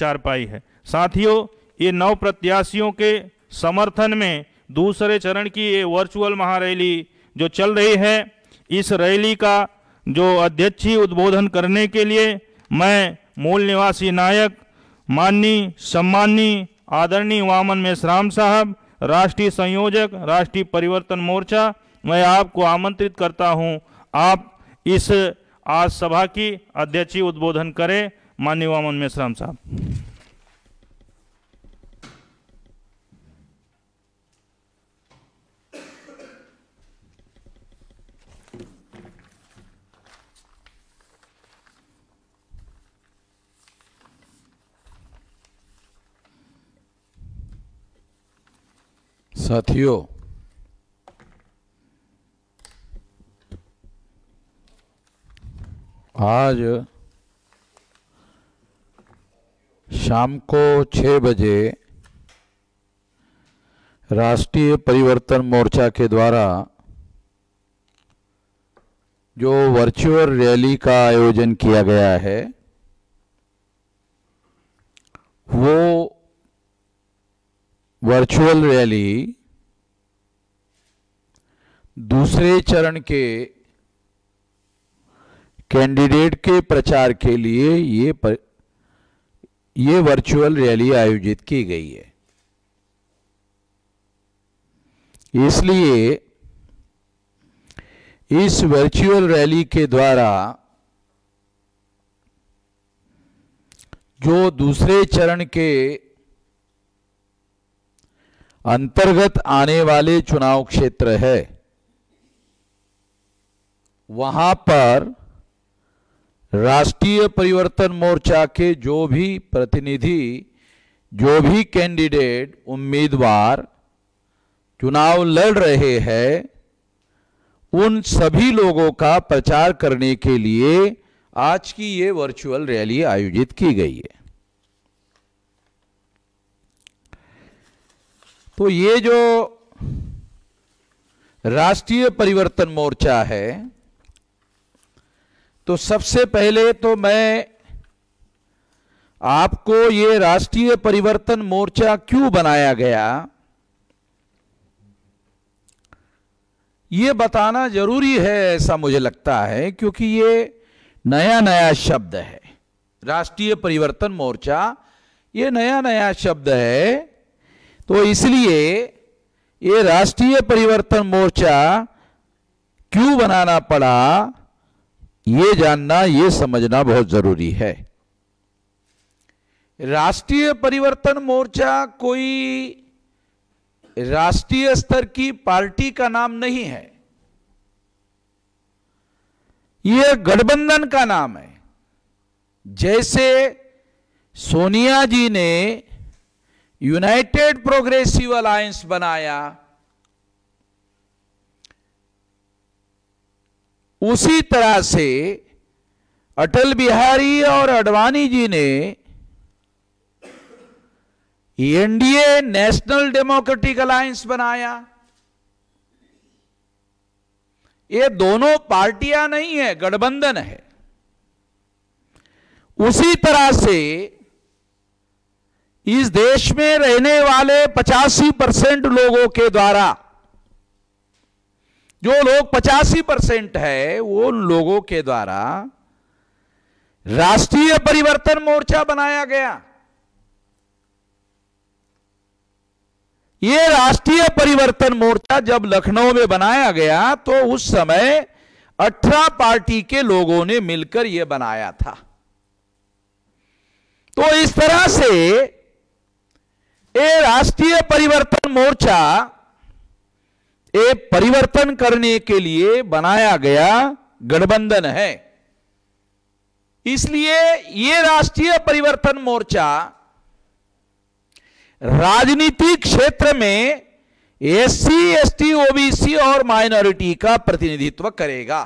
चारपाई है साथियों ये नौ प्रत्याशियों के समर्थन में दूसरे चरण की ये वर्चुअल महारैली जो चल रही है इस रैली का जो अध्यक्ष उद्बोधन करने के लिए मैं मूल निवासी नायक माननीय सम्माननीय आदरणीय वामन मेश्राम साहब राष्ट्रीय संयोजक राष्ट्रीय परिवर्तन मोर्चा मैं आपको आमंत्रित करता हूं आप इस आज सभा की अध्यक्षीय उद्बोधन करें माननीय वामन मेश्राम साहब साथियों आज शाम को छः बजे राष्ट्रीय परिवर्तन मोर्चा के द्वारा जो वर्चुअल रैली का आयोजन किया गया है वो वर्चुअल रैली दूसरे चरण के कैंडिडेट के प्रचार के लिए ये पर, ये वर्चुअल रैली आयोजित की गई है इसलिए इस वर्चुअल रैली के द्वारा जो दूसरे चरण के अंतर्गत आने वाले चुनाव क्षेत्र है वहां पर राष्ट्रीय परिवर्तन मोर्चा के जो भी प्रतिनिधि जो भी कैंडिडेट उम्मीदवार चुनाव लड़ रहे हैं उन सभी लोगों का प्रचार करने के लिए आज की ये वर्चुअल रैली आयोजित की गई है तो ये जो राष्ट्रीय परिवर्तन मोर्चा है तो सबसे पहले तो मैं आपको ये राष्ट्रीय परिवर्तन मोर्चा क्यों बनाया गया ये बताना जरूरी है ऐसा मुझे लगता है क्योंकि ये नया नया शब्द है राष्ट्रीय परिवर्तन मोर्चा ये नया नया शब्द है तो इसलिए ये राष्ट्रीय परिवर्तन मोर्चा क्यों बनाना पड़ा ये जानना ये समझना बहुत जरूरी है राष्ट्रीय परिवर्तन मोर्चा कोई राष्ट्रीय स्तर की पार्टी का नाम नहीं है यह गठबंधन का नाम है जैसे सोनिया जी ने यूनाइटेड प्रोग्रेसिव अलायंस बनाया उसी तरह से अटल बिहारी और अडवाणी जी ने एनडीए नेशनल डेमोक्रेटिक अलायंस बनाया ये दोनों पार्टियां नहीं है गठबंधन है उसी तरह से इस देश में रहने वाले पचासी परसेंट लोगों के द्वारा जो लोग पचासी परसेंट है वो लोगों के द्वारा राष्ट्रीय परिवर्तन मोर्चा बनाया गया ये राष्ट्रीय परिवर्तन मोर्चा जब लखनऊ में बनाया गया तो उस समय अठारह पार्टी के लोगों ने मिलकर यह बनाया था तो इस तरह से ये राष्ट्रीय परिवर्तन मोर्चा ये परिवर्तन करने के लिए बनाया गया गठबंधन है इसलिए ये राष्ट्रीय परिवर्तन मोर्चा राजनीति क्षेत्र में एससी एसटी ओबीसी और माइनॉरिटी का प्रतिनिधित्व करेगा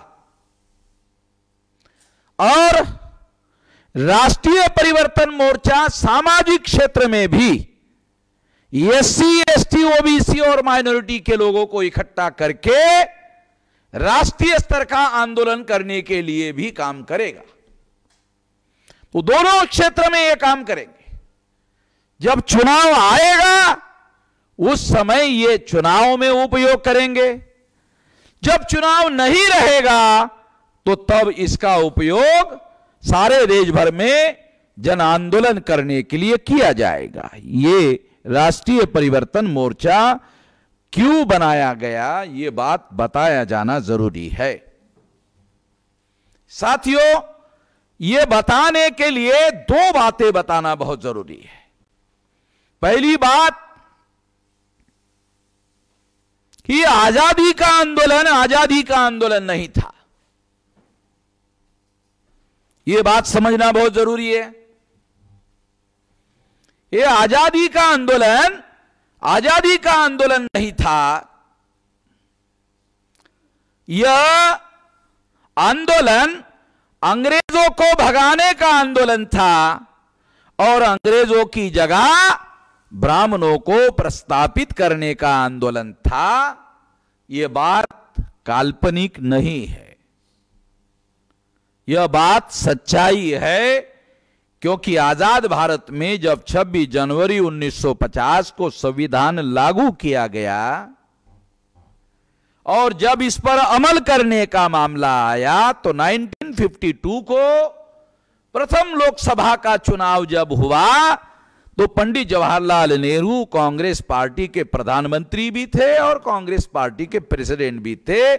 और राष्ट्रीय परिवर्तन मोर्चा सामाजिक क्षेत्र में भी एससी एसटी ओबीसी और माइनॉरिटी के लोगों को इकट्ठा करके राष्ट्रीय स्तर का आंदोलन करने के लिए भी काम करेगा तो दोनों क्षेत्र में यह काम करेंगे जब चुनाव आएगा उस समय ये चुनाव में उपयोग करेंगे जब चुनाव नहीं रहेगा तो तब इसका उपयोग सारे देश भर में जन आंदोलन करने के लिए किया जाएगा ये राष्ट्रीय परिवर्तन मोर्चा क्यों बनाया गया ये बात बताया जाना जरूरी है साथियों ये बताने के लिए दो बातें बताना बहुत जरूरी है पहली बात कि आजादी का आंदोलन आजादी का आंदोलन नहीं था यह बात समझना बहुत जरूरी है ये आजादी का आंदोलन आजादी का आंदोलन नहीं था यह आंदोलन अंग्रेजों को भगाने का आंदोलन था और अंग्रेजों की जगह ब्राह्मणों को प्रस्तापित करने का आंदोलन था यह बात काल्पनिक नहीं है यह बात सच्चाई है क्योंकि आजाद भारत में जब 26 जनवरी 1950 को संविधान लागू किया गया और जब इस पर अमल करने का मामला आया तो 1952 को प्रथम लोकसभा का चुनाव जब हुआ तो पंडित जवाहरलाल नेहरू कांग्रेस पार्टी के प्रधानमंत्री भी थे और कांग्रेस पार्टी के प्रेसिडेंट भी थे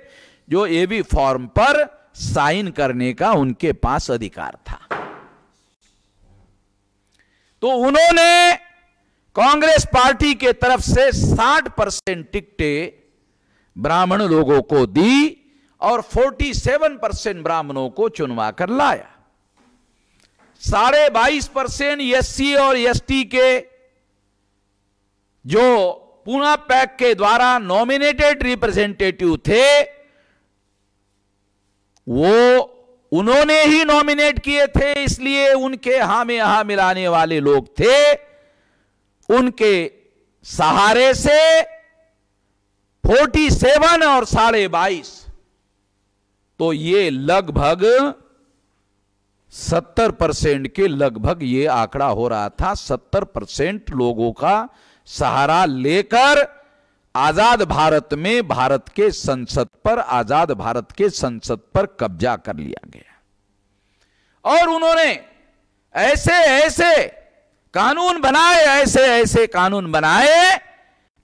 जो ए फॉर्म पर साइन करने का उनके पास अधिकार था तो उन्होंने कांग्रेस पार्टी के तरफ से 60 परसेंट टिकटें ब्राह्मण लोगों को दी और 47 परसेंट ब्राह्मणों को चुनवा कर लाया साढ़े बाईस परसेंट एस और एसटी के जो पूना पैक के द्वारा नॉमिनेटेड रिप्रेजेंटेटिव थे वो उन्होंने ही नॉमिनेट किए थे इसलिए उनके हा में यहां मिलाने वाले लोग थे उनके सहारे से 47 और साढ़े बाईस तो ये लगभग 70 परसेंट के लगभग ये आंकड़ा हो रहा था 70 परसेंट लोगों का सहारा लेकर आजाद भारत में भारत के संसद पर आजाद भारत के संसद पर कब्जा कर लिया गया और उन्होंने ऐसे ऐसे कानून बनाए ऐसे ऐसे कानून बनाए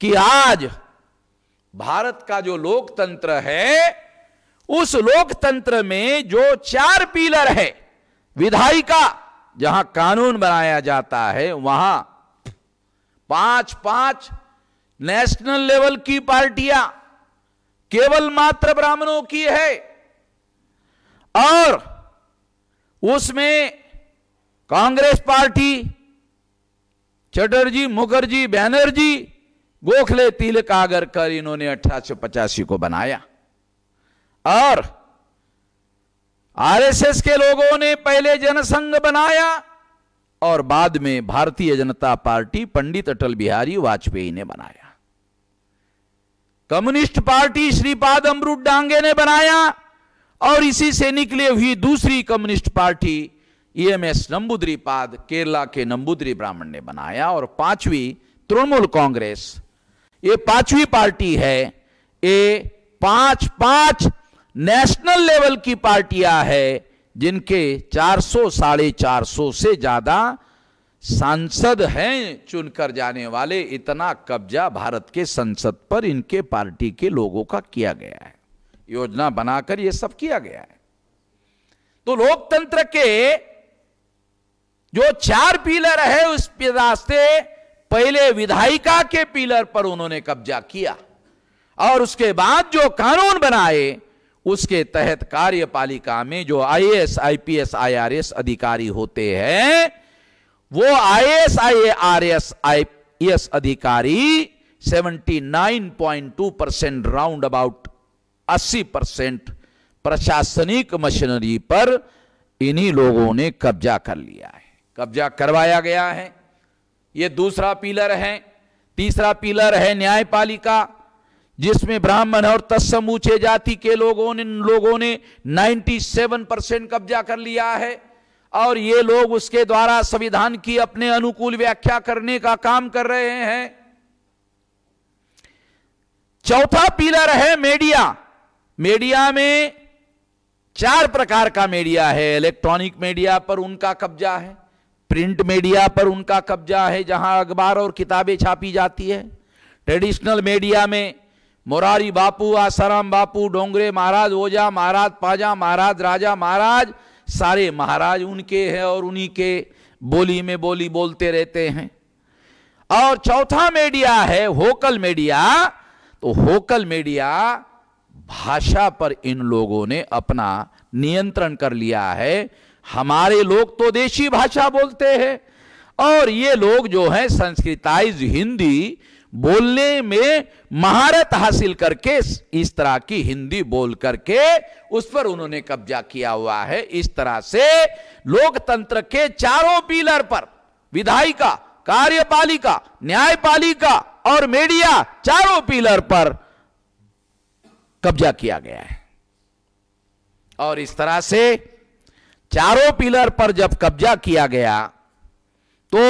कि आज भारत का जो लोकतंत्र है उस लोकतंत्र में जो चार पीलर है विधायिका जहां कानून बनाया जाता है वहां पांच पांच नेशनल लेवल की पार्टियां केवल मात्र ब्राह्मणों की है और उसमें कांग्रेस पार्टी चटर्जी मुखर्जी बैनर्जी गोखले तिल कागर कर इन्होंने अठारह को बनाया और आरएसएस के लोगों ने पहले जनसंघ बनाया और बाद में भारतीय जनता पार्टी पंडित अटल बिहारी वाजपेयी ने बनाया कम्युनिस्ट पार्टी श्रीपाद अमरूद डांगे ने बनाया और इसी से निकले हुई दूसरी communist party EMS e Namboodiripad Kerala के नंबुद्री ब्राह्मण ने बनाया और पांचवी तृणमूल कांग्रेस ये पांचवी पार्टी है ये पांच पांच नेशनल लेवल की पार्टियां है जिनके 400 साढ़े चार से ज्यादा सांसद हैं चुनकर जाने वाले इतना कब्जा भारत के संसद पर इनके पार्टी के लोगों का किया गया है योजना बनाकर यह सब किया गया है तो लोकतंत्र के जो चार पीलर है उस रास्ते पहले विधायिका के पीलर पर उन्होंने कब्जा किया और उसके बाद जो कानून बनाए उसके तहत कार्यपालिका में जो आईएएस आईपीएस आईआरएस अधिकारी होते हैं वो I S I R S I S अधिकारी 79.2 परसेंट राउंड अबाउट 80 परसेंट प्रशासनिक मशीनरी पर इन्हीं लोगों ने कब्जा कर लिया है कब्जा करवाया गया है ये दूसरा पिलर है तीसरा पिलर है न्यायपालिका जिसमें ब्राह्मण और ऊंचे जाति के लोगों ने लोगों ने 97 परसेंट कब्जा कर लिया है और ये लोग उसके द्वारा संविधान की अपने अनुकूल व्याख्या करने का काम कर रहे हैं चौथा पिलर है मीडिया मीडिया में चार प्रकार का मीडिया है इलेक्ट्रॉनिक मीडिया पर उनका कब्जा है प्रिंट मीडिया पर उनका कब्जा है जहां अखबार और किताबें छापी जाती है ट्रेडिशनल मीडिया में मोरारी बापू आसाराम बापू डोंगरे महाराज ओझा महाराज पाजा महाराज राजा महाराज सारे महाराज उनके हैं और उन्हीं के बोली में बोली बोलते रहते हैं और चौथा मीडिया है होकल मीडिया तो होकल मीडिया भाषा पर इन लोगों ने अपना नियंत्रण कर लिया है हमारे लोग तो देशी भाषा बोलते हैं और ये लोग जो है संस्कृताइज हिंदी बोलने में महारत हासिल करके इस तरह की हिंदी बोल करके उस पर उन्होंने कब्जा किया हुआ है इस तरह से लोकतंत्र के चारों पिलर पर विधायिका कार्यपालिका न्यायपालिका और मीडिया चारों पिलर पर कब्जा किया गया है और इस तरह से चारों पिलर पर जब कब्जा किया गया तो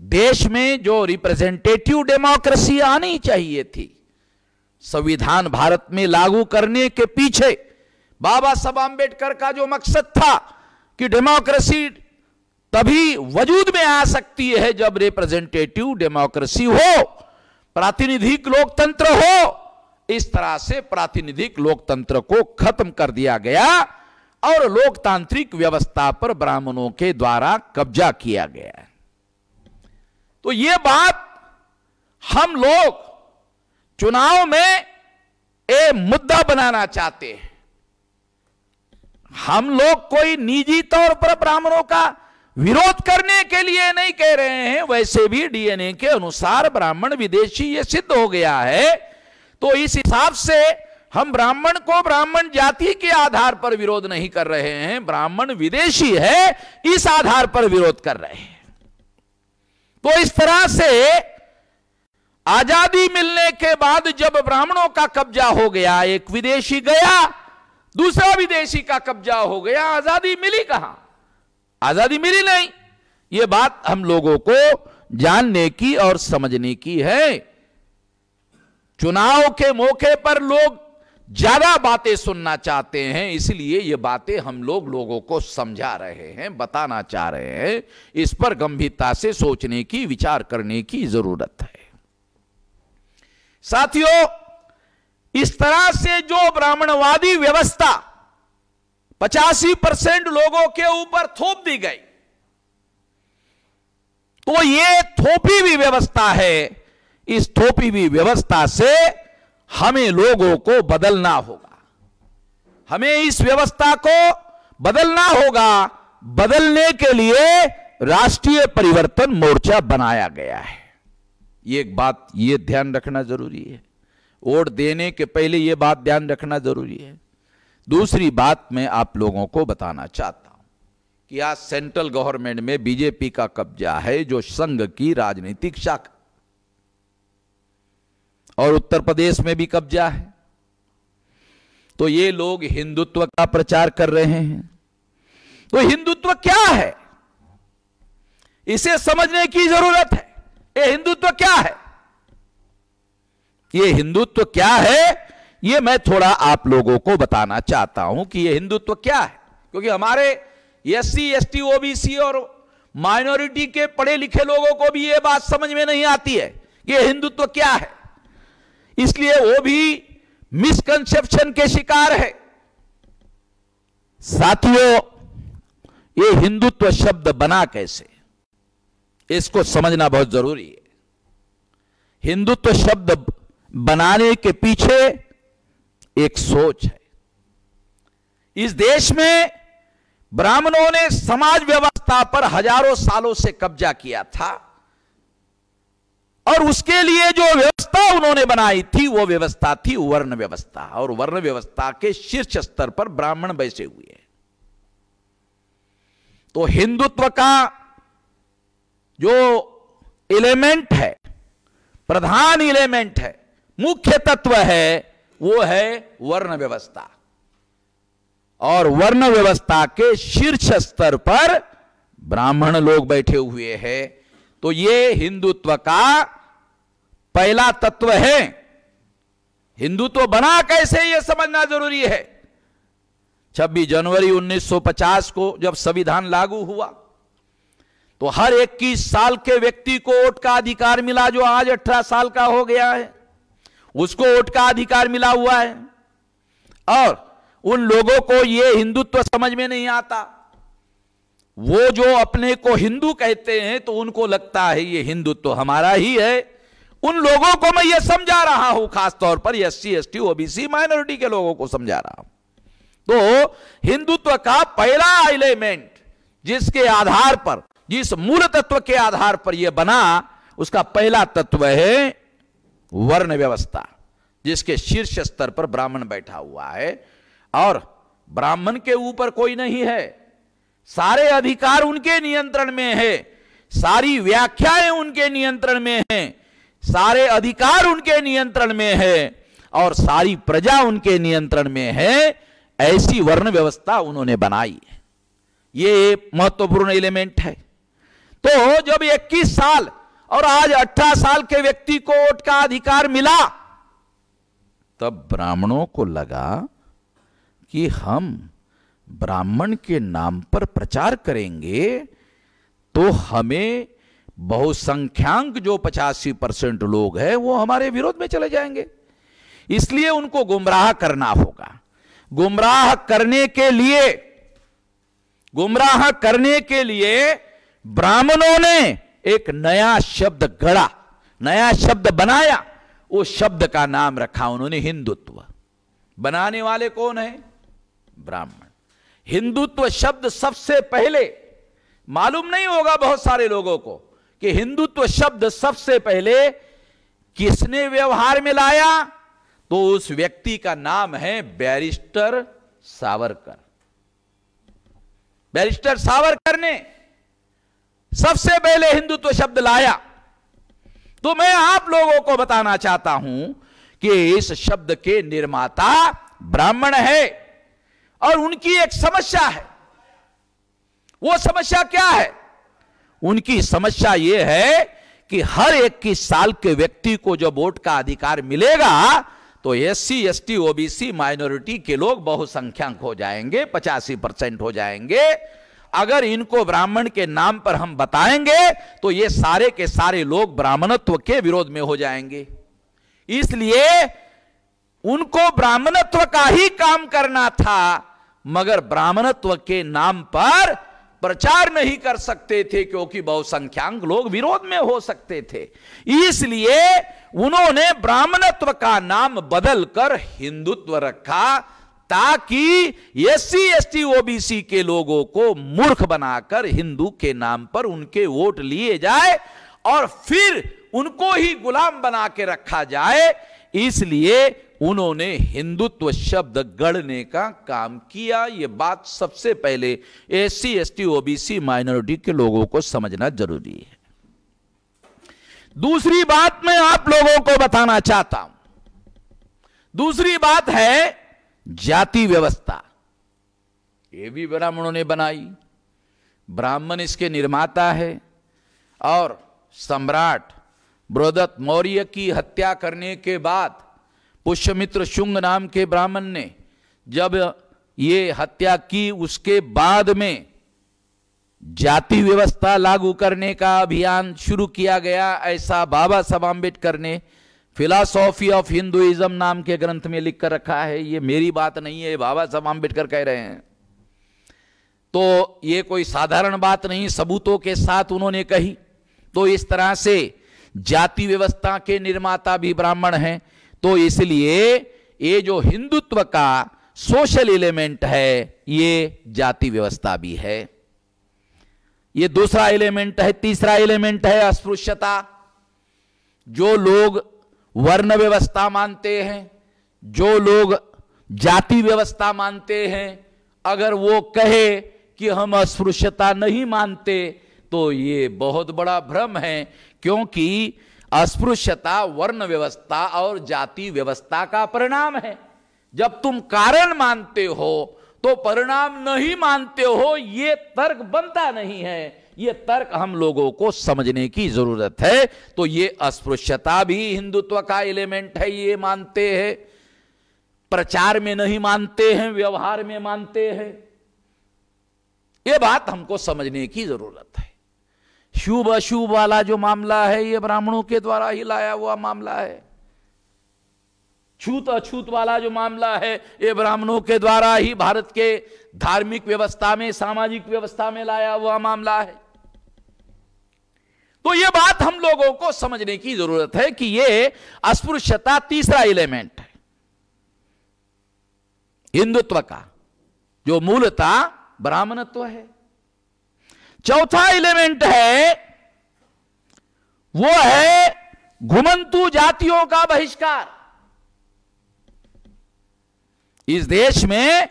देश में जो रिप्रेजेंटेटिव डेमोक्रेसी आनी चाहिए थी संविधान भारत में लागू करने के पीछे बाबा साहब आंबेडकर का जो मकसद था कि डेमोक्रेसी तभी वजूद में आ सकती है जब रिप्रेजेंटेटिव डेमोक्रेसी हो प्रातिनिधिक लोकतंत्र हो इस तरह से प्रातिनिधिक लोकतंत्र को खत्म कर दिया गया और लोकतांत्रिक व्यवस्था पर ब्राह्मणों के द्वारा कब्जा किया गया तो ये बात हम लोग चुनाव में ए मुद्दा बनाना चाहते हैं हम लोग कोई निजी तौर पर ब्राह्मणों का विरोध करने के लिए नहीं कह रहे हैं वैसे भी डीएनए के अनुसार ब्राह्मण विदेशी यह सिद्ध हो गया है तो इस हिसाब से हम ब्राह्मण को ब्राह्मण जाति के आधार पर विरोध नहीं कर रहे हैं ब्राह्मण विदेशी है इस आधार पर विरोध कर रहे हैं तो इस तरह से आजादी मिलने के बाद जब ब्राह्मणों का कब्जा हो गया एक विदेशी गया दूसरा विदेशी का कब्जा हो गया आजादी मिली कहां आजादी मिली नहीं ये बात हम लोगों को जानने की और समझने की है चुनाव के मौके पर लोग ज्यादा बातें सुनना चाहते हैं इसलिए ये बातें हम लोग लोगों को समझा रहे हैं बताना चाह रहे हैं इस पर गंभीरता से सोचने की विचार करने की जरूरत है साथियों इस तरह से जो ब्राह्मणवादी व्यवस्था पचासी परसेंट लोगों के ऊपर थोप दी गई तो ये थोपी हुई व्यवस्था है इस थोपी हुई व्यवस्था से हमें लोगों को बदलना होगा हमें इस व्यवस्था को बदलना होगा बदलने के लिए राष्ट्रीय परिवर्तन मोर्चा बनाया गया है ये एक बात ये ध्यान रखना जरूरी है वोट देने के पहले ये बात ध्यान रखना जरूरी है दूसरी बात मैं आप लोगों को बताना चाहता हूं कि आज सेंट्रल गवर्नमेंट में बीजेपी का कब्जा है जो संघ की राजनीतिक शाखा और उत्तर प्रदेश में भी कब्जा है तो ये लोग हिंदुत्व का प्रचार कर रहे हैं तो हिंदुत्व क्या है इसे समझने की जरूरत है ये हिंदुत्व क्या है ये हिंदुत्व क्या है ये मैं थोड़ा आप लोगों को बताना चाहता हूं कि ये हिंदुत्व क्या है क्योंकि हमारे S C S T OBC और माइनॉरिटी के पढ़े लिखे लोगों को भी ये बात समझ में नहीं आती है कि हिंदुत्व क्या है इसलिए वो भी मिसकंसेप्शन के शिकार है साथियों ये हिंदुत्व शब्द बना कैसे इसको समझना बहुत जरूरी है हिंदुत्व शब्द बनाने के पीछे एक सोच है इस देश में ब्राह्मणों ने समाज व्यवस्था पर हजारों सालों से कब्जा किया था और उसके लिए जो व्यवस्था उन्होंने बनाई थी वो व्यवस्था थी वर्ण व्यवस्था और वर्ण व्यवस्था के शीर्ष स्तर पर ब्राह्मण बैसे हुए तो हिंदुत्व का जो एलिमेंट है प्रधान एलिमेंट है मुख्य तत्व है वो है वर्ण व्यवस्था और वर्ण व्यवस्था के शीर्ष स्तर पर ब्राह्मण लोग बैठे हुए हैं तो ये हिंदुत्व का पहला तत्व है हिंदुत्व बना कैसे यह समझना जरूरी है 26 जनवरी 1950 को जब संविधान लागू हुआ तो हर 21 साल के व्यक्ति को वोट का अधिकार मिला जो आज 18 साल का हो गया है उसको वोट का अधिकार मिला हुआ है और उन लोगों को यह हिंदुत्व समझ में नहीं आता वो जो अपने को हिंदू कहते हैं तो उनको लगता है ये हिंदुत्व तो हमारा ही है उन लोगों को मैं ये समझा रहा हूं खासतौर पर S C S T OBC minority के लोगों को समझा रहा हूं तो हिंदुत्व का पहला एलिमेंट जिसके आधार पर जिस मूल तत्व के आधार पर यह बना उसका पहला तत्व है वर्ण व्यवस्था जिसके शीर्ष स्तर पर ब्राह्मण बैठा हुआ है और ब्राह्मण के ऊपर कोई नहीं है सारे अधिकार उनके नियंत्रण में है सारी व्याख्याएं उनके नियंत्रण में है सारे अधिकार उनके नियंत्रण में है और सारी प्रजा उनके नियंत्रण में है ऐसी वर्ण व्यवस्था उन्होंने बनाई है ये महत्वपूर्ण एलिमेंट है तो जब 21 साल और आज 18 साल के व्यक्ति को वोट का अधिकार मिला तब ब्राह्मणों को लगा कि हम ब्राह्मण के नाम पर प्रचार करेंगे तो हमें बहुसंख्यांक जो पचासी परसेंट लोग हैं वो हमारे विरोध में चले जाएंगे इसलिए उनको गुमराह करना होगा गुमराह करने के लिए गुमराह करने के लिए ब्राह्मणों ने एक नया शब्द गढ़ा नया शब्द बनाया उस शब्द का नाम रखा उन्होंने हिंदुत्व बनाने वाले कौन है ब्राह्मण हिंदुत्व शब्द सबसे पहले मालूम नहीं होगा बहुत सारे लोगों को कि हिंदुत्व शब्द सबसे पहले किसने व्यवहार में लाया तो उस व्यक्ति का नाम है बैरिस्टर सावरकर बैरिस्टर सावरकर ने सबसे पहले हिंदुत्व शब्द लाया तो मैं आप लोगों को बताना चाहता हूं कि इस शब्द के निर्माता ब्राह्मण है और उनकी एक समस्या है वो समस्या क्या है उनकी समस्या ये है कि हर इक्कीस साल के व्यक्ति को जो वोट का अधिकार मिलेगा तो S C S T OBC minority के लोग बहुसंख्यक हो जाएंगे पचासी परसेंट हो जाएंगे अगर इनको ब्राह्मण के नाम पर हम बताएंगे तो ये सारे के सारे लोग ब्राह्मणत्व के विरोध में हो जाएंगे इसलिए उनको ब्राह्मणत्व का ही काम करना था मगर ब्राह्मणत्व के नाम पर प्रचार नहीं कर सकते थे क्योंकि बहुसंख्यांक लोग विरोध में हो सकते थे इसलिए उन्होंने ब्राह्मणत्व का नाम बदलकर हिंदुत्व रखा ताकि S C S T OBC के लोगों को मूर्ख बनाकर हिंदू के नाम पर उनके वोट लिए जाए और फिर उनको ही गुलाम बना के रखा जाए इसलिए उन्होंने हिंदुत्व शब्द गढ़ने का काम किया ये बात सबसे पहले S C S T OBC minority के लोगों को समझना जरूरी है दूसरी बात मैं आप लोगों को बताना चाहता हूं दूसरी बात है जाति व्यवस्था ये भी ब्राह्मणों ने बनाई ब्राह्मण इसके निर्माता है और सम्राट बृहदत्त मौर्य की हत्या करने के बाद पुष्यमित्र शुंग नाम के ब्राह्मण ने जब ये हत्या की उसके बाद में जाति व्यवस्था लागू करने का अभियान शुरू किया गया ऐसा बाबा साहब आम्बेडकर ने फिलासॉफी ऑफ हिंदुइज्म नाम के ग्रंथ में लिख कर रखा है ये मेरी बात नहीं है बाबा साहब आम्बेडकर कह रहे हैं तो ये कोई साधारण बात नहीं सबूतों के साथ उन्होंने कही तो इस तरह से जाति व्यवस्था के निर्माता भी ब्राह्मण हैं तो इसलिए ये जो हिंदुत्व का सोशल एलिमेंट है ये जाति व्यवस्था भी है ये दूसरा एलिमेंट है तीसरा एलिमेंट है अस्पृश्यता जो लोग वर्ण व्यवस्था मानते हैं जो लोग जाति व्यवस्था मानते हैं अगर वो कहे कि हम अस्पृश्यता नहीं मानते तो ये बहुत बड़ा भ्रम है क्योंकि अस्पृश्यता वर्ण व्यवस्था और जाति व्यवस्था का परिणाम है जब तुम कारण मानते हो तो परिणाम नहीं मानते हो यह तर्क बनता नहीं है यह तर्क हम लोगों को समझने की जरूरत है तो ये अस्पृश्यता भी हिंदुत्व का एलिमेंट है ये मानते हैं प्रचार में नहीं मानते हैं व्यवहार में मानते हैं यह बात हमको समझने की जरूरत है शुभ अशुभ वाला जो मामला है ये ब्राह्मणों के द्वारा ही लाया हुआ मामला है छूत अछूत वाला जो मामला है ये ब्राह्मणों के द्वारा ही भारत के धार्मिक व्यवस्था में सामाजिक व्यवस्था में लाया हुआ मामला है तो ये बात हम लोगों को समझने की जरूरत है कि ये अस्पृश्यता तीसरा एलिमेंट है हिंदुत्व का जो मूलता ब्राह्मणत्व है चौथा एलिमेंट है वो है घुमंतु जातियों का बहिष्कार इस देश में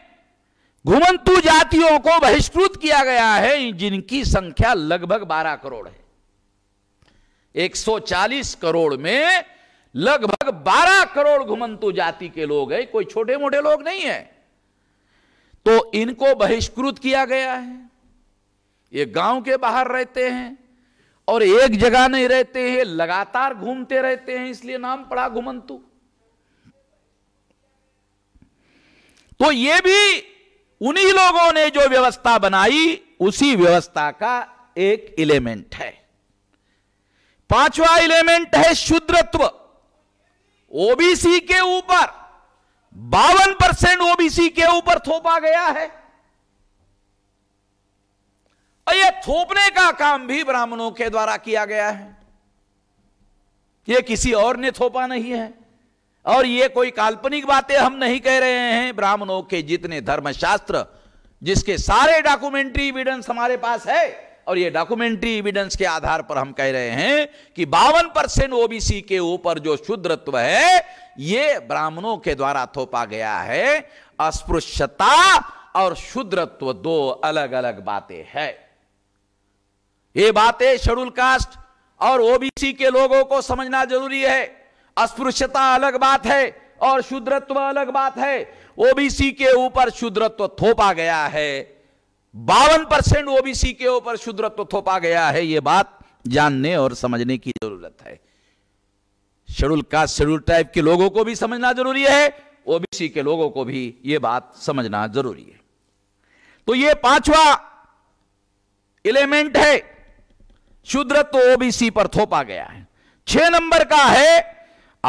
घुमंतु जातियों को बहिष्कृत किया गया है जिनकी संख्या लगभग 12 करोड़ है 140 करोड़ में लगभग 12 करोड़ घुमंतु जाति के लोग हैं कोई छोटे मोटे लोग नहीं है तो इनको बहिष्कृत किया गया है ये गांव के बाहर रहते हैं और एक जगह नहीं रहते हैं लगातार घूमते रहते हैं इसलिए नाम पड़ा घुमंतु तो ये भी उन्हीं लोगों ने जो व्यवस्था बनाई उसी व्यवस्था का एक एलिमेंट है पांचवा एलिमेंट है शुद्रत्व ओबीसी के ऊपर बावन परसेंट ओबीसी के ऊपर थोपा गया है और यह थोपने का काम भी ब्राह्मणों के द्वारा किया गया है यह किसी और ने थोपा नहीं है और ये कोई काल्पनिक बातें हम नहीं कह रहे हैं ब्राह्मणों के जितने धर्मशास्त्र जिसके सारे डॉक्यूमेंट्री एविडेंस हमारे पास है और ये डॉक्यूमेंट्री एविडेंस के आधार पर हम कह रहे हैं कि बावन परसेंट ओबीसी के ऊपर जो शुद्रत्व है ये ब्राह्मणों के द्वारा थोपा गया है अस्पृश्यता और शुद्रत्व दो अलग अलग बातें हैं ये बातें शेड्यूल कास्ट और ओबीसी के लोगों को समझना जरूरी है अस्पृश्यता अलग बात है और शुद्रत्व अलग बात है ओबीसी के ऊपर शुद्रत्व थोपा गया है बावन परसेंट ओबीसी के ऊपर शुद्रत्व थोपा गया है यह बात जानने और समझने की जरूरत है शेड्यूल कास्ट शेड्यूल टाइप के लोगों को भी समझना जरूरी है ओबीसी के लोगों को भी यह बात समझना जरूरी है तो यह पांचवा एलिमेंट है शूद्र तो ओबीसी पर थोपा गया है छह नंबर का है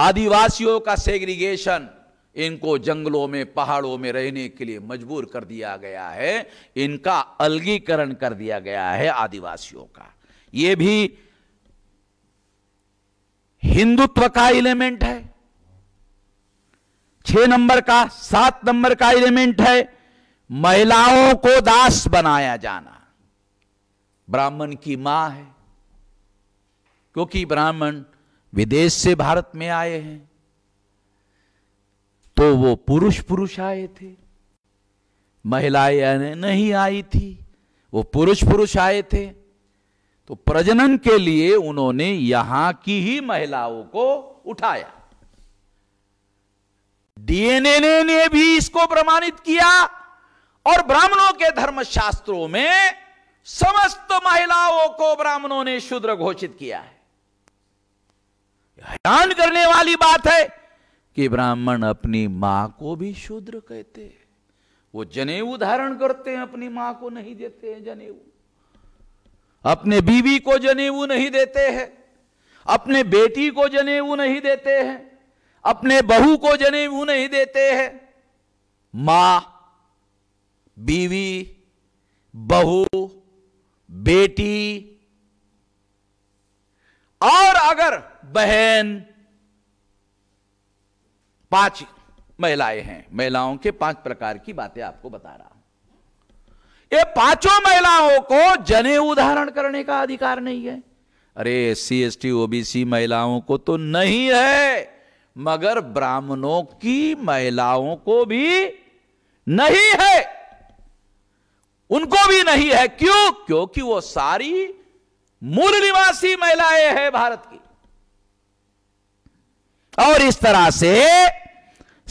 आदिवासियों का सेग्रीगेशन इनको जंगलों में पहाड़ों में रहने के लिए मजबूर कर दिया गया है इनका अलगीकरण कर दिया गया है आदिवासियों का यह भी हिंदुत्व का एलिमेंट है छह नंबर का सात नंबर का एलिमेंट है महिलाओं को दास बनाया जाना ब्राह्मण की मां है क्योंकि ब्राह्मण विदेश से भारत में आए हैं तो वो पुरुष पुरुष आए थे महिलाएं नहीं आई थी वो पुरुष पुरुष आए थे तो प्रजनन के लिए उन्होंने यहां की ही महिलाओं को उठाया डीएनए ने भी इसको प्रमाणित किया और ब्राह्मणों के धर्मशास्त्रों में समस्त महिलाओं को ब्राह्मणों ने शूद्र घोषित किया है हैरान करने वाली बात है कि ब्राह्मण अपनी मां को भी शूद्र कहते हैं वो जनेऊ धारण करते हैं अपनी मां को नहीं देते हैं जनेऊ अपने बीवी को जनेऊ नहीं देते हैं अपने बेटी को जनेऊ नहीं देते हैं अपने बहू को जनेऊ नहीं देते हैं मां बीवी बहू बेटी और अगर बहन पांच महिलाएं हैं महिलाओं के पांच प्रकार की बातें आपको बता रहा हूं ये पांचों महिलाओं को जने उदाहरण करने का अधिकार नहीं है अरे S C S T OBC महिलाओं को तो नहीं है मगर ब्राह्मणों की महिलाओं को भी नहीं है उनको भी नहीं है क्यों क्योंकि वो सारी मूल निवासी महिलाएं हैं भारत की और इस तरह से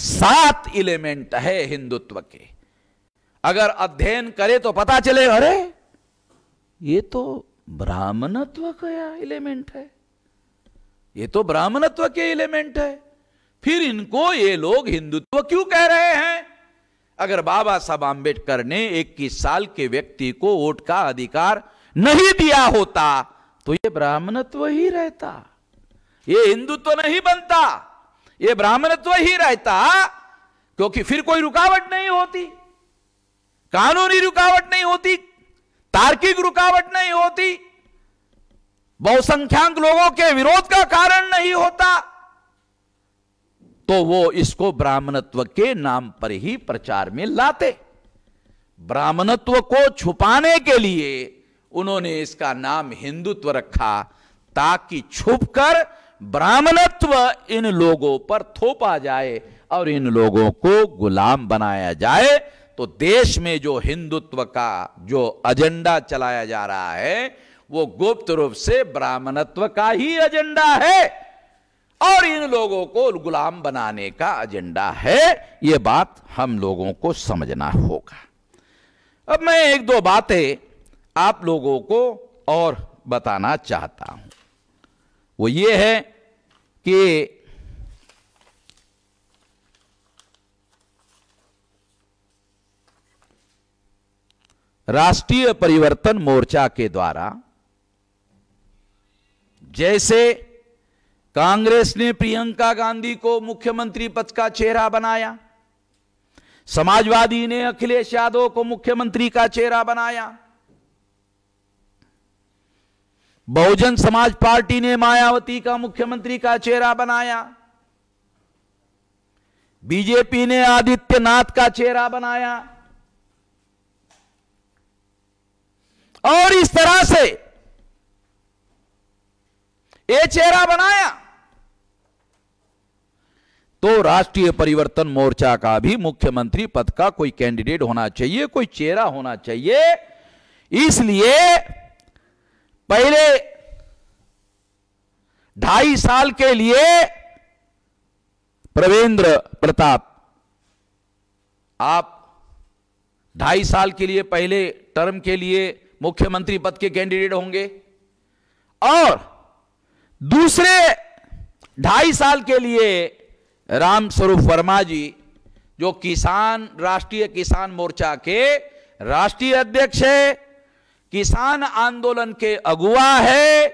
सात इलिमेंट है हिंदुत्व के अगर अध्ययन करे तो पता चले अरे ये तो ब्राह्मणत्व का इलिमेंट है ये तो ब्राह्मणत्व के इलिमेंट है फिर इनको ये लोग हिंदुत्व क्यों कह रहे हैं अगर बाबा साहब आंबेडकर ने 21 साल के व्यक्ति को वोट का अधिकार नहीं दिया होता तो ये ब्राह्मणत्व ही रहता ये हिंदुत्व तो नहीं बनता ये ब्राह्मणत्व तो ही रहता क्योंकि फिर कोई रुकावट नहीं होती कानूनी रुकावट नहीं होती तार्किक रुकावट नहीं होती बहुसंख्याक लोगों के विरोध का कारण नहीं होता तो वो इसको ब्राह्मणत्व के नाम पर ही प्रचार में लाते ब्राह्मणत्व को छुपाने के लिए उन्होंने इसका नाम हिंदुत्व रखा ताकि छुपकर ब्राह्मणत्व इन लोगों पर थोपा जाए और इन लोगों को गुलाम बनाया जाए तो देश में जो हिंदुत्व का जो एजेंडा चलाया जा रहा है वो गुप्त रूप से ब्राह्मणत्व का ही एजेंडा है और इन लोगों को गुलाम बनाने का एजेंडा है ये बात हम लोगों को समझना होगा अब मैं एक दो बातें आप लोगों को और बताना चाहता हूं वो ये है कि राष्ट्रीय परिवर्तन मोर्चा के द्वारा जैसे कांग्रेस ने प्रियंका गांधी को मुख्यमंत्री पद का चेहरा बनाया समाजवादी ने अखिलेश यादव को मुख्यमंत्री का चेहरा बनाया बहुजन समाज पार्टी ने मायावती का मुख्यमंत्री का चेहरा बनाया बीजेपी ने आदित्यनाथ का चेहरा बनाया और इस तरह से ये चेहरा बनाया तो राष्ट्रीय परिवर्तन मोर्चा का भी मुख्यमंत्री पद का कोई कैंडिडेट होना चाहिए कोई चेहरा होना चाहिए इसलिए पहले ढाई साल के लिए प्रवेंद्र प्रताप आप ढाई साल के लिए पहले टर्म के लिए मुख्यमंत्री पद के कैंडिडेट होंगे और दूसरे ढाई साल के लिए राम स्वरूप वर्मा जी जो किसान राष्ट्रीय किसान मोर्चा के राष्ट्रीय अध्यक्ष है किसान आंदोलन के अगुआ है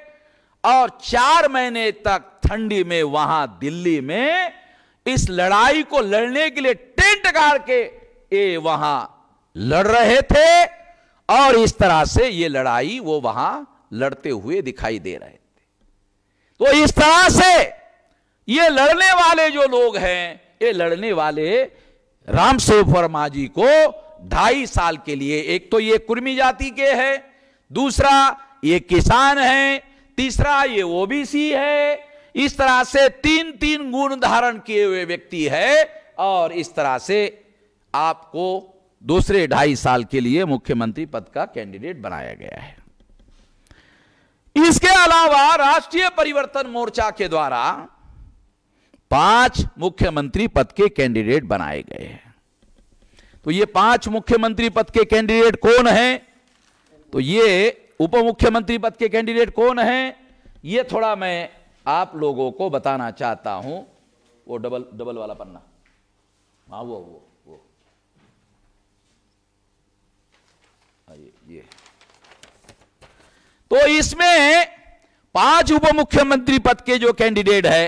और चार महीने तक ठंडी में वहां दिल्ली में इस लड़ाई को लड़ने के लिए टेंट गाड़ के ये वहां लड़ रहे थे और इस तरह से ये लड़ाई वो वहां लड़ते हुए दिखाई दे रहे थे तो इस तरह से ये लड़ने वाले जो लोग हैं ये लड़ने वाले राम वर्मा जी को ढाई साल के लिए एक तो ये कुर्मी जाति के है दूसरा ये किसान है तीसरा ये ओबीसी है इस तरह से तीन तीन गुण धारण किए हुए व्यक्ति है और इस तरह से आपको दूसरे ढाई साल के लिए मुख्यमंत्री पद का कैंडिडेट बनाया गया है इसके अलावा राष्ट्रीय परिवर्तन मोर्चा के द्वारा पांच मुख्यमंत्री पद के कैंडिडेट बनाए गए हैं तो ये पांच मुख्यमंत्री पद के कैंडिडेट कौन हैं तो ये उप मुख्यमंत्री पद के कैंडिडेट कौन हैं ये थोड़ा मैं आप लोगों को बताना चाहता हूं वो डबल डबल वाला पन्ना हाँ वो वो वो हाँ, ये, ये तो इसमें पांच उप मुख्यमंत्री पद के जो कैंडिडेट है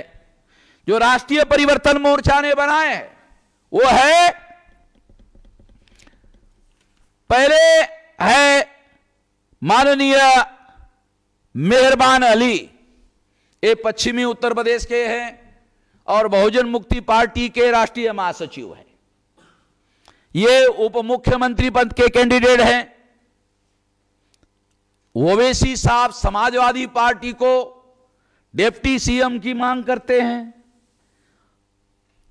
जो राष्ट्रीय परिवर्तन मोर्चा ने बनाए वो है पहले है माननीय मेहरबान अली ये पश्चिमी उत्तर प्रदेश के हैं और बहुजन मुक्ति पार्टी के राष्ट्रीय महासचिव हैं ये उप मुख्यमंत्री पद के कैंडिडेट हैं ओवैसी साहब समाजवादी पार्टी को डिप्टी सीएम की मांग करते हैं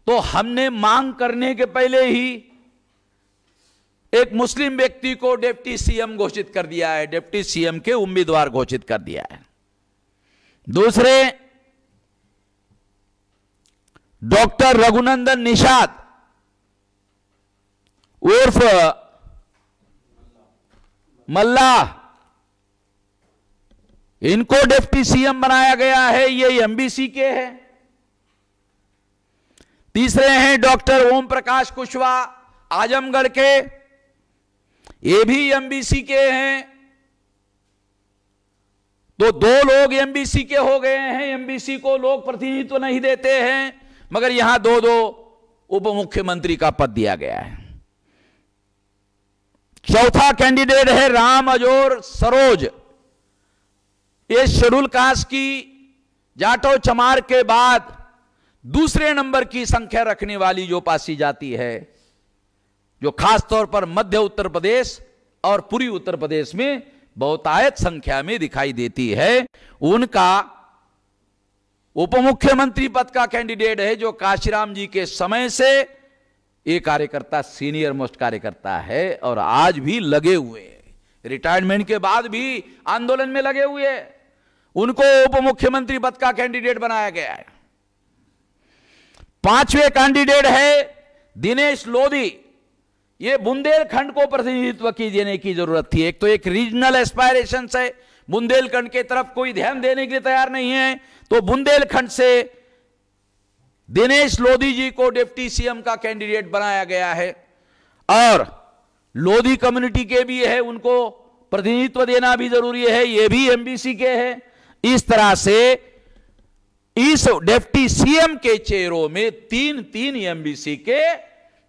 तो हमने मांग करने के पहले ही एक मुस्लिम व्यक्ति को डेप्टी सीएम घोषित कर दिया है डेप्टी सीएम के उम्मीदवार घोषित कर दिया है दूसरे डॉक्टर रघुनंदन निषाद उर्फ मल्ला इनको डेप्टी सीएम बनाया गया है ये एमबीसी के हैं तीसरे हैं डॉक्टर ओम प्रकाश कुशवाहा आजमगढ़ के ये भी एमबीसी के हैं तो दो लोग एमबीसी के हो गए हैं एमबीसी को लोग प्रतिनिधित्व तो नहीं देते हैं मगर यहां दो दो उप मुख्यमंत्री का पद दिया गया है चौथा कैंडिडेट है राम अजोर सरोज ये शेड्यूल कास्ट की जाटो चमार के बाद दूसरे नंबर की संख्या रखने वाली जो पासी जाती है जो खास तौर पर मध्य उत्तर प्रदेश और पूर्वी उत्तर प्रदेश में बहुतायत संख्या में दिखाई देती है उनका उप मुख्यमंत्री पद का कैंडिडेट है जो काशीराम जी के समय से ये कार्यकर्ता सीनियर मोस्ट कार्यकर्ता है और आज भी लगे हुए रिटायरमेंट के बाद भी आंदोलन में लगे हुए उनको उप मुख्यमंत्री पद का कैंडिडेट बनाया गया है पांचवें कैंडिडेट है दिनेश लोधी ये बुंदेलखंड को प्रतिनिधित्व की देने की जरूरत थी एक तो एक रीजनल एस्पायरेशन है बुंदेलखंड के तरफ कोई ध्यान देने के लिए तैयार नहीं है तो बुंदेलखंड से दिनेश लोधी जी को डिप्टी सीएम का कैंडिडेट बनाया गया है और लोधी कम्युनिटी के भी है उनको प्रतिनिधित्व देना भी जरूरी है ये भी एमबीसी के है इस तरह से इस डिप्टी सीएम के चेहरों में तीन तीन एमबीसी के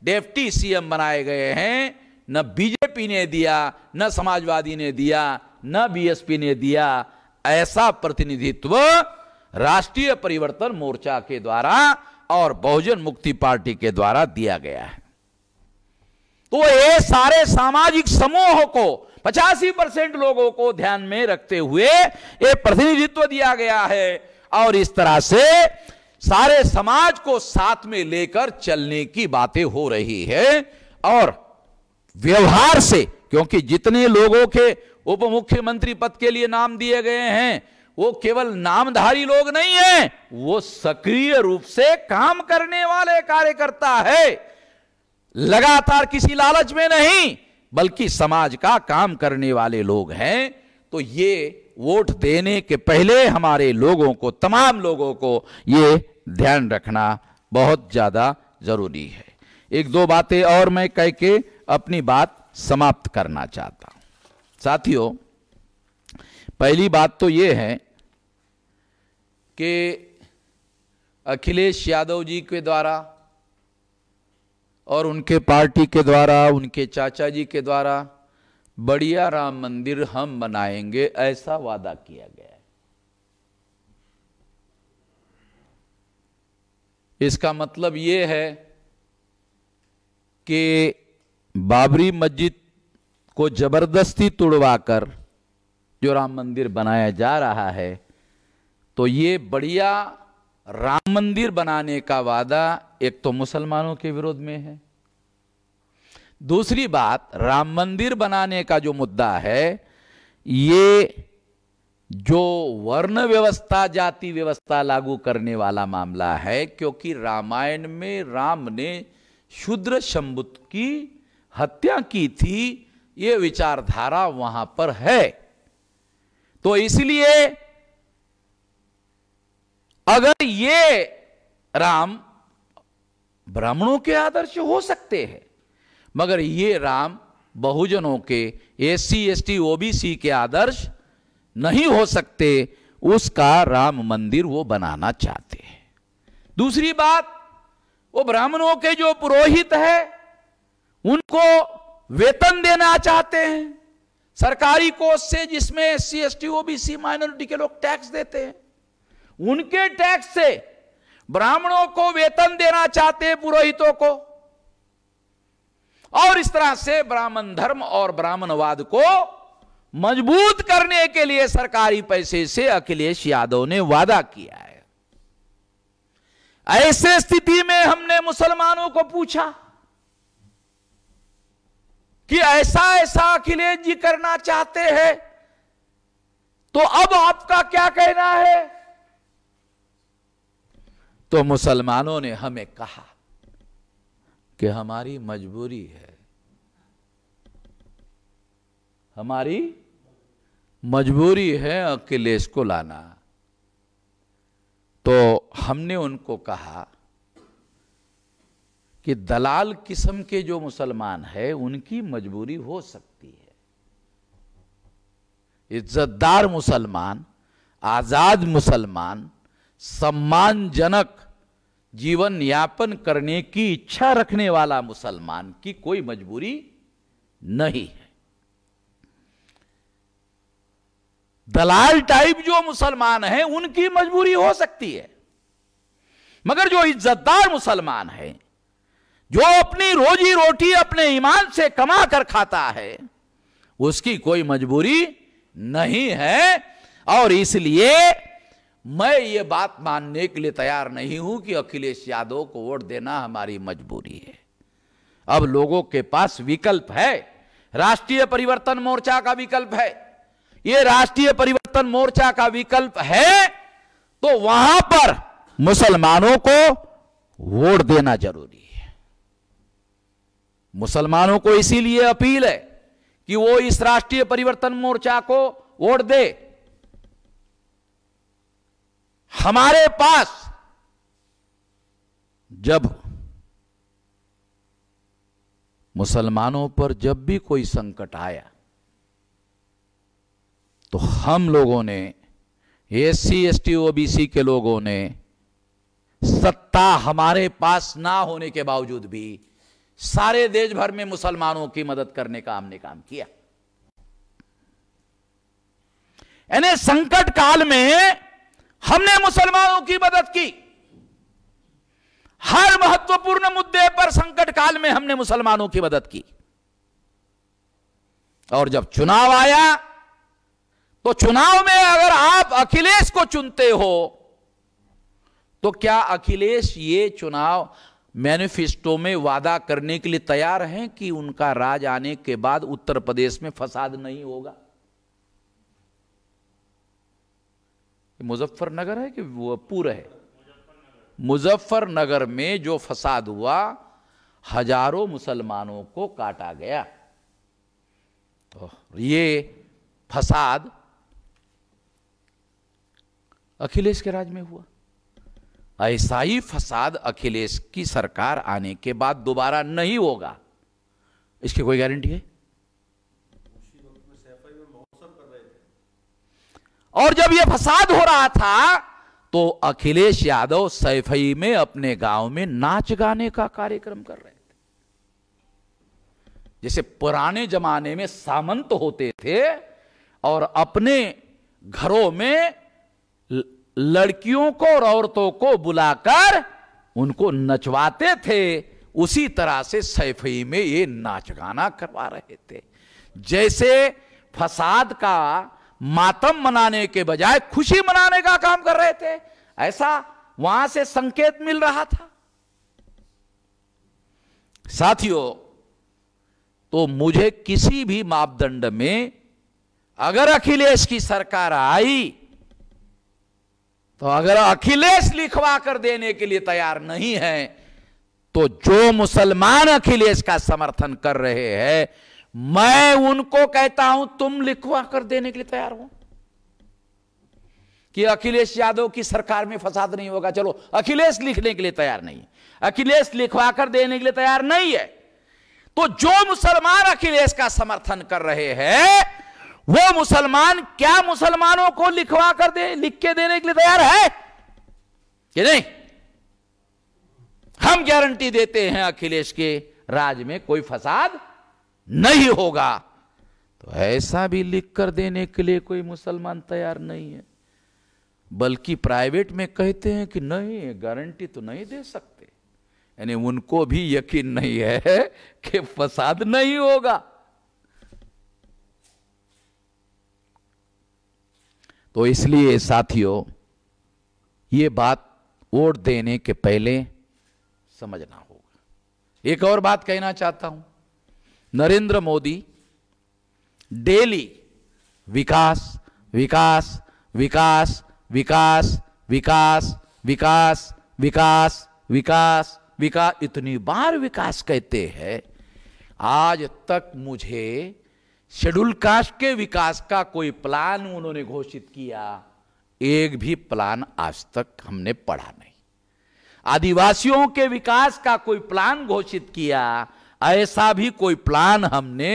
डेप्टी सीएम बनाए गए हैं न बीजेपी ने दिया न समाजवादी ने दिया न बीएसपी ने दिया ऐसा प्रतिनिधित्व राष्ट्रीय परिवर्तन मोर्चा के द्वारा और बहुजन मुक्ति पार्टी के द्वारा दिया गया है तो ये सारे सामाजिक समूह को पचासी परसेंट लोगों को ध्यान में रखते हुए ये प्रतिनिधित्व दिया गया है और इस तरह से सारे समाज को साथ में लेकर चलने की बातें हो रही है और व्यवहार से क्योंकि जितने लोगों के उप मुख्यमंत्री पद के लिए नाम दिए गए हैं वो केवल नामधारी लोग नहीं है वो सक्रिय रूप से काम करने वाले कार्यकर्ता है लगातार किसी लालच में नहीं बल्कि समाज का काम करने वाले लोग हैं तो ये वोट देने के पहले हमारे लोगों को तमाम लोगों को ये ध्यान रखना बहुत ज़्यादा ज़रूरी है एक दो बातें और मैं कह के अपनी बात समाप्त करना चाहता हूं साथियों पहली बात तो ये है कि अखिलेश यादव जी के द्वारा और उनके पार्टी के द्वारा उनके चाचा जी के द्वारा बढ़िया राम मंदिर हम बनाएंगे ऐसा वादा किया गया इसका मतलब ये है कि बाबरी मस्जिद को ज़बरदस्ती तुड़वाकर जो राम मंदिर बनाया जा रहा है तो ये बढ़िया राम मंदिर बनाने का वादा एक तो मुसलमानों के विरोध में है दूसरी बात राम मंदिर बनाने का जो मुद्दा है ये जो वर्ण व्यवस्था जाति व्यवस्था लागू करने वाला मामला है क्योंकि रामायण में राम ने शूद्र शंबुत की हत्या की थी ये विचारधारा वहां पर है तो इसलिए अगर ये राम ब्राह्मणों के आदर्श हो सकते हैं मगर ये राम बहुजनों के S C S T OBC के आदर्श नहीं हो सकते उसका राम मंदिर वो बनाना चाहते हैं दूसरी बात वो ब्राह्मणों के जो पुरोहित है उनको वेतन देना चाहते हैं सरकारी कोष से जिसमें S C S T OBC minority के लोग टैक्स देते हैं उनके टैक्स से ब्राह्मणों को वेतन देना चाहते हैं पुरोहितों को और इस तरह से ब्राह्मण धर्म और ब्राह्मणवाद को मजबूत करने के लिए सरकारी पैसे से अखिलेश यादव ने वादा किया है ऐसे स्थिति में हमने मुसलमानों को पूछा कि ऐसा ऐसा अखिलेश जी करना चाहते हैं तो अब आपका क्या कहना है तो मुसलमानों ने हमें कहा कि हमारी मजबूरी है हमारी मजबूरी है अखिलेश को लाना तो हमने उनको कहा कि दलाल किस्म के जो मुसलमान है उनकी मजबूरी हो सकती है इज्जतदार मुसलमान आज़ाद मुसलमान सम्मानजनक जीवन यापन करने की इच्छा रखने वाला मुसलमान की कोई मजबूरी नहीं है दलाल टाइप जो मुसलमान हैं उनकी मजबूरी हो सकती है मगर जो इज्जतदार मुसलमान है जो अपनी रोजी रोटी अपने ईमान से कमा कर खाता है उसकी कोई मजबूरी नहीं है और इसलिए मैं ये बात मानने के लिए तैयार नहीं हूं कि अखिलेश यादव को वोट देना हमारी मजबूरी है अब लोगों के पास विकल्प है राष्ट्रीय परिवर्तन मोर्चा का विकल्प है ये राष्ट्रीय परिवर्तन मोर्चा का विकल्प है तो वहां पर मुसलमानों को वोट देना जरूरी है मुसलमानों को इसीलिए अपील है कि वो इस राष्ट्रीय परिवर्तन मोर्चा को वोट दे हमारे पास जब मुसलमानों पर जब भी कोई संकट आया तो हम लोगों ने S C S T O B C के लोगों ने सत्ता हमारे पास ना होने के बावजूद भी सारे देश भर में मुसलमानों की मदद करने का हमने काम किया यानी संकट काल में हमने मुसलमानों की मदद की हर महत्वपूर्ण मुद्दे पर संकट काल में हमने मुसलमानों की मदद की और जब चुनाव आया तो चुनाव में अगर आप अखिलेश को चुनते हो तो क्या अखिलेश ये चुनाव मैनिफेस्टो में वादा करने के लिए तैयार हैं कि उनका राज आने के बाद उत्तर प्रदेश में फसाद नहीं होगा मुजफ्फरनगर है कि पूरा है मुजफ्फरनगर में जो फसाद हुआ हजारों मुसलमानों को काटा गया तो ये फसाद अखिलेश के राज में हुआ ऐसा ही फसाद अखिलेश की सरकार आने के बाद दोबारा नहीं होगा इसकी कोई गारंटी है और जब यह फसाद हो रहा था तो अखिलेश यादव सैफई में अपने गांव में नाच गाने का कार्यक्रम कर रहे थे जैसे पुराने जमाने में सामंत होते थे और अपने घरों में लड़कियों को और औरतों को बुलाकर उनको नचवाते थे उसी तरह से सैफई में ये नाच गाना करवा रहे थे जैसे फसाद का मातम मनाने के बजाय खुशी मनाने का काम कर रहे थे ऐसा वहां से संकेत मिल रहा था साथियों तो मुझे किसी भी मापदंड में अगर अखिलेश की सरकार आई तो अगर अखिलेश लिखवा कर देने के लिए तैयार नहीं है तो जो मुसलमान अखिलेश का समर्थन कर रहे हैं मैं उनको कहता हूं तुम लिखवा कर देने के लिए तैयार हो कि अखिलेश यादव की सरकार में फसाद नहीं होगा चलो अखिलेश लिखने के लिए तैयार नहीं है अखिलेश लिखवा कर देने के लिए तैयार नहीं है तो जो मुसलमान अखिलेश का समर्थन कर रहे हैं वो मुसलमान क्या मुसलमानों को लिखवा कर दे लिख के देने के लिए तैयार है कि नहीं हम गारंटी देते हैं अखिलेश के राज में कोई फसाद नहीं होगा तो ऐसा भी लिख कर देने के लिए कोई मुसलमान तैयार नहीं है बल्कि प्राइवेट में कहते हैं कि नहीं गारंटी तो नहीं दे सकते यानी उनको भी यकीन नहीं है कि फसाद नहीं होगा तो इसलिए साथियों ये बात वोट देने के पहले समझना होगा एक और बात कहना चाहता हूं नरेंद्र मोदी डेली विकास विकास विकास विकास विकास विकास विकास विकास विकास इतनी बार विकास कहते हैं आज तक मुझे शेड्यूल कास्ट के विकास का कोई प्लान उन्होंने घोषित किया एक भी प्लान आज तक हमने पढ़ा नहीं आदिवासियों के विकास का कोई प्लान घोषित किया ऐसा भी कोई प्लान हमने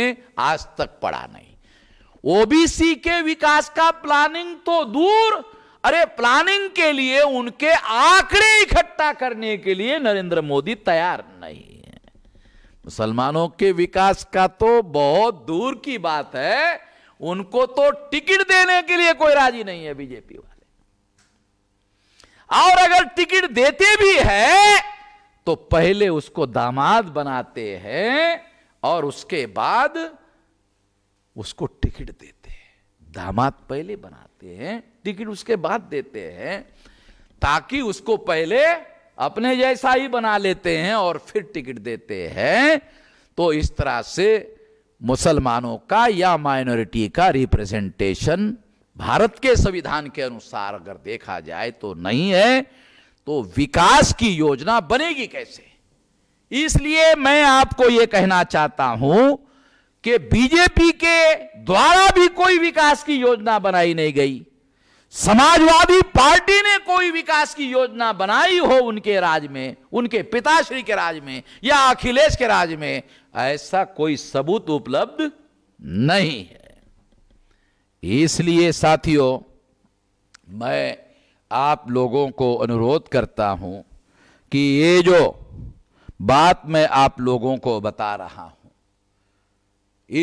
आज तक पढ़ा नहीं ओबीसी के विकास का प्लानिंग तो दूर अरे प्लानिंग के लिए उनके आंकड़े इकट्ठा करने के लिए नरेंद्र मोदी तैयार नहीं मुसलमानों के विकास का तो बहुत दूर की बात है उनको तो टिकट देने के लिए कोई राजी नहीं है बीजेपी वाले और अगर टिकट देते भी है तो पहले उसको दामाद बनाते हैं और उसके बाद उसको टिकट देते हैं दामाद पहले बनाते हैं टिकट उसके बाद देते हैं ताकि उसको पहले अपने जैसा ही बना लेते हैं और फिर टिकट देते हैं तो इस तरह से मुसलमानों का या माइनॉरिटी का रिप्रेजेंटेशन भारत के संविधान के अनुसार अगर देखा जाए तो नहीं है तो विकास की योजना बनेगी कैसे इसलिए मैं आपको यह कहना चाहता हूं कि बीजेपी के द्वारा भी कोई विकास की योजना बनाई नहीं गई समाजवादी पार्टी ने कोई विकास की योजना बनाई हो उनके राज में उनके पिताश्री के राज में या अखिलेश के राज में ऐसा कोई सबूत उपलब्ध नहीं है इसलिए साथियों मैं आप लोगों को अनुरोध करता हूं कि ये जो बात मैं आप लोगों को बता रहा हूं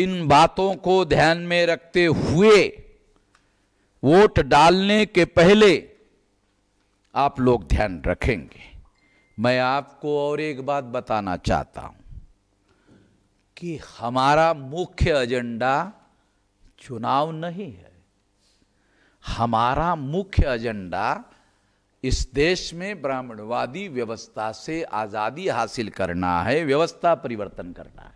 इन बातों को ध्यान में रखते हुए वोट डालने के पहले आप लोग ध्यान रखेंगे मैं आपको और एक बात बताना चाहता हूं कि हमारा मुख्य एजेंडा चुनाव नहीं है हमारा मुख्य एजेंडा इस देश में ब्राह्मणवादी व्यवस्था से आज़ादी हासिल करना है व्यवस्था परिवर्तन करना है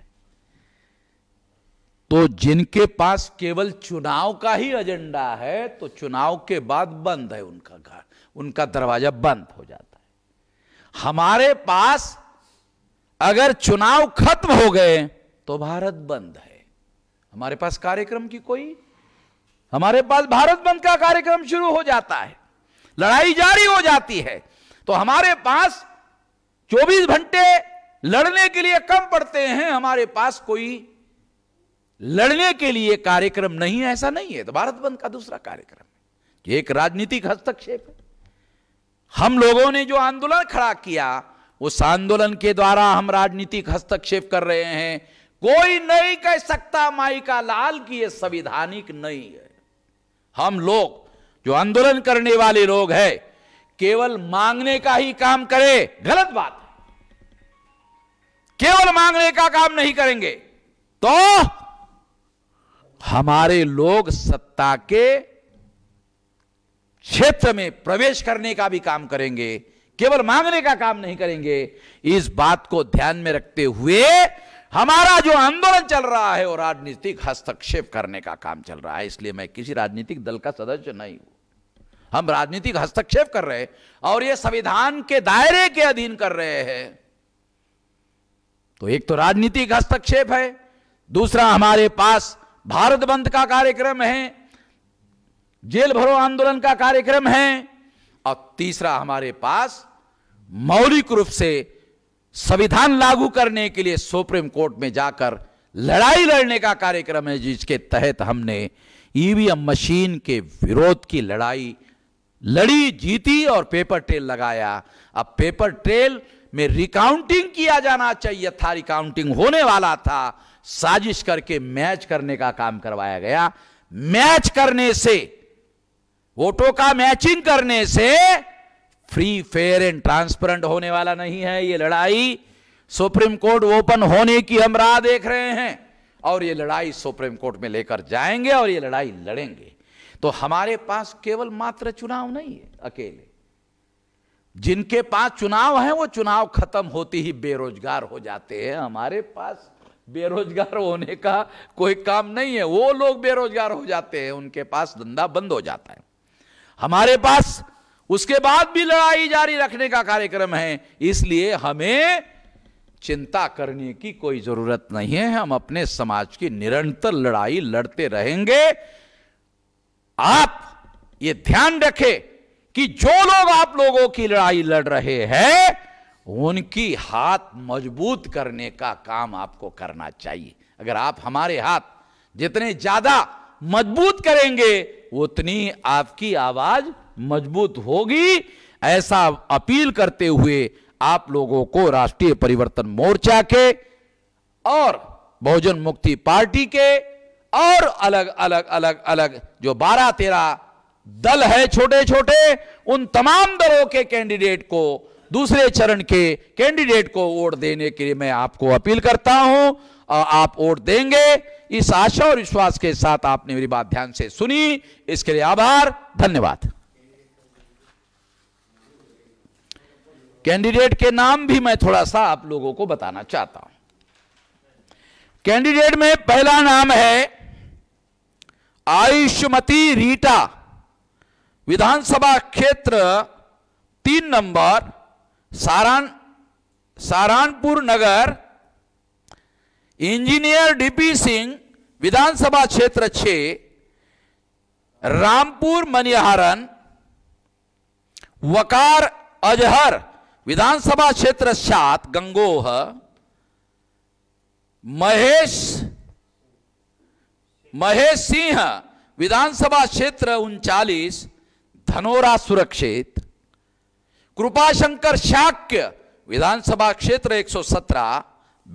तो जिनके पास केवल चुनाव का ही एजेंडा है तो चुनाव के बाद बंद है उनका घर उनका दरवाजा बंद हो जाता है हमारे पास अगर चुनाव खत्म हो गए तो भारत बंद है हमारे पास कार्यक्रम की कोई हमारे पास भारत बंद का कार्यक्रम शुरू हो जाता है लड़ाई जारी हो जाती है तो हमारे पास 24 घंटे लड़ने के लिए कम पड़ते हैं हमारे पास कोई लड़ने के लिए कार्यक्रम नहीं है ऐसा नहीं है तो भारत बंद का दूसरा कार्यक्रम है एक राजनीतिक हस्तक्षेप है हम लोगों ने जो आंदोलन खड़ा किया उस आंदोलन के द्वारा हम राजनीतिक हस्तक्षेप कर रहे हैं कोई नहीं कह सकता माई का लाल की यह संविधानिक नहीं है हम लोग जो आंदोलन करने वाले लोग हैं केवल मांगने का ही काम करे गलत बात केवल मांगने का काम नहीं करेंगे तो हमारे लोग सत्ता के क्षेत्र में प्रवेश करने का भी काम करेंगे केवल मांगने का काम नहीं करेंगे इस बात को ध्यान में रखते हुए हमारा जो आंदोलन चल रहा है वो राजनीतिक हस्तक्षेप करने का काम चल रहा है इसलिए मैं किसी राजनीतिक दल का सदस्य नहीं हूं हम राजनीतिक हस्तक्षेप कर रहे हैं और ये संविधान के दायरे के अधीन कर रहे हैं तो एक तो राजनीतिक हस्तक्षेप है दूसरा हमारे पास भारत बंद का कार्यक्रम है जेल भरो आंदोलन का कार्यक्रम है और तीसरा हमारे पास मौलिक रूप से संविधान लागू करने के लिए सुप्रीम कोर्ट में जाकर लड़ाई लड़ने का कार्यक्रम है जिसके तहत हमने ईवीएम मशीन के विरोध की लड़ाई लड़ी जीती और पेपर ट्रेल लगाया अब पेपर ट्रेल में रिकाउंटिंग किया जाना चाहिए था रिकाउंटिंग होने वाला था साजिश करके मैच करने का काम करवाया गया मैच करने से वोटों का मैचिंग करने से फ्री फेयर एंड ट्रांसपेरेंट होने वाला नहीं है ये लड़ाई सुप्रीम कोर्ट ओपन होने की हम राह देख रहे हैं और ये लड़ाई सुप्रीम कोर्ट में लेकर जाएंगे और ये लड़ाई लड़ेंगे तो हमारे पास केवल मात्र चुनाव नहीं है अकेले जिनके पास चुनाव है वो चुनाव खत्म होते ही बेरोजगार हो जाते हैं हमारे पास बेरोजगार होने का कोई काम नहीं है वो लोग बेरोजगार हो जाते हैं उनके पास धंधा बंद हो जाता है हमारे पास उसके बाद भी लड़ाई जारी रखने का कार्यक्रम है इसलिए हमें चिंता करने की कोई जरूरत नहीं है हम अपने समाज की निरंतर लड़ाई लड़ते रहेंगे आप ये ध्यान रखें कि जो लोग आप लोगों की लड़ाई लड़ रहे हैं उनकी हाथ मजबूत करने का काम आपको करना चाहिए अगर आप हमारे हाथ जितने ज्यादा मजबूत करेंगे उतनी आपकी आवाज मजबूत होगी ऐसा अपील करते हुए आप लोगों को राष्ट्रीय परिवर्तन मोर्चा के और बहुजन मुक्ति पार्टी के और अलग अलग अलग अलग जो बारह तेरह दल है छोटे छोटे उन तमाम दलों के कैंडिडेट को दूसरे चरण के कैंडिडेट को वोट देने के लिए मैं आपको अपील करता हूं आप वोट देंगे इस आशा और विश्वास के साथ आपने मेरी बात ध्यान से सुनी इसके लिए आभार धन्यवाद कैंडिडेट के नाम भी मैं थोड़ा सा आप लोगों को बताना चाहता हूं कैंडिडेट में पहला नाम है आयुष्मती रीटा विधानसभा क्षेत्र तीन नंबर सारान सारानपुर नगर इंजीनियर डीपी सिंह विधानसभा क्षेत्र छ रामपुर मनिहारन वकार अजहर विधानसभा क्षेत्र सात गंगोह महेश महेश सिंह विधानसभा क्षेत्र उनचालीस धनोरा सुरक्षित कृपाशंकर शाक्य विधानसभा क्षेत्र 117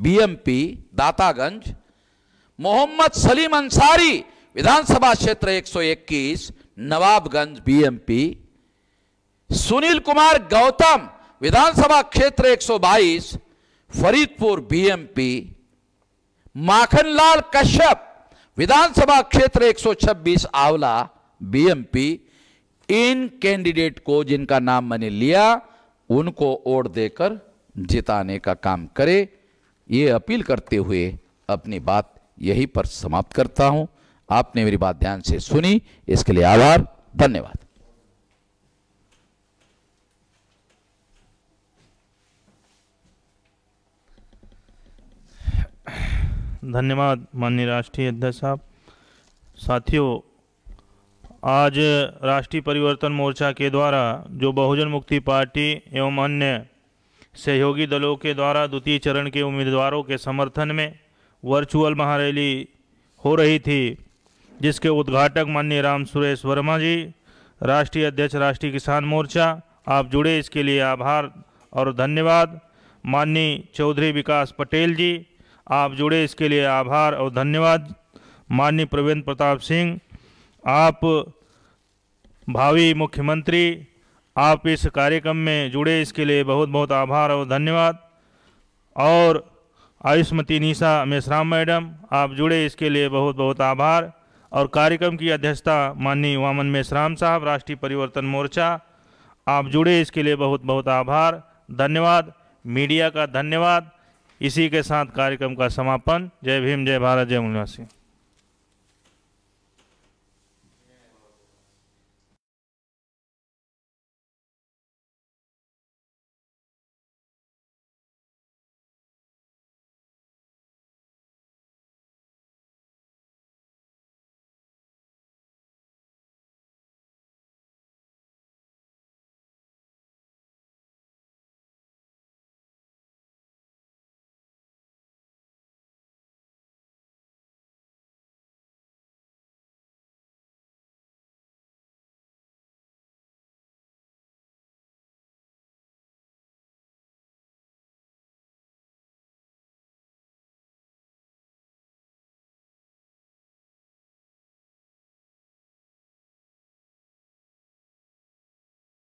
बीएमपी दातागंज मोहम्मद सलीम अंसारी विधानसभा क्षेत्र 121 नवाबगंज बीएमपी सुनील कुमार गौतम विधानसभा क्षेत्र 122 फरीदपुर बीएमपी माखनलाल कश्यप विधानसभा क्षेत्र 126 आंवला बीएमपी इन कैंडिडेट को जिनका नाम मैंने लिया उनको वोट देकर जिताने का काम करे ये अपील करते हुए अपनी बात यहीं पर समाप्त करता हूं आपने मेरी बात ध्यान से सुनी इसके लिए आभार धन्यवाद धन्यवाद माननीय राष्ट्रीय अध्यक्ष साहब साथियों आज राष्ट्रीय परिवर्तन मोर्चा के द्वारा जो बहुजन मुक्ति पार्टी एवं अन्य सहयोगी दलों के द्वारा द्वितीय चरण के उम्मीदवारों के समर्थन में वर्चुअल महारैली हो रही थी जिसके उद्घाटक माननीय राम सुरेश वर्मा जी राष्ट्रीय अध्यक्ष राष्ट्रीय किसान मोर्चा आप जुड़े इसके लिए आभार और धन्यवाद माननीय चौधरी विकास पटेल जी आप जुड़े इसके लिए आभार और धन्यवाद माननीय प्रवीण प्रताप सिंह आप भावी मुख्यमंत्री आप इस कार्यक्रम में जुड़े इसके लिए बहुत बहुत आभार और धन्यवाद और आयुष्मती निशा मेश्राम मैडम आप जुड़े इसके लिए बहुत बहुत आभार और कार्यक्रम की अध्यक्षता माननीय वामन मेश्राम साहब राष्ट्रीय परिवर्तन मोर्चा आप जुड़े इसके लिए बहुत बहुत आभार धन्यवाद मीडिया का धन्यवाद इसी के साथ कार्यक्रम का समापन जय भीम जय भारत जय मुनिवासी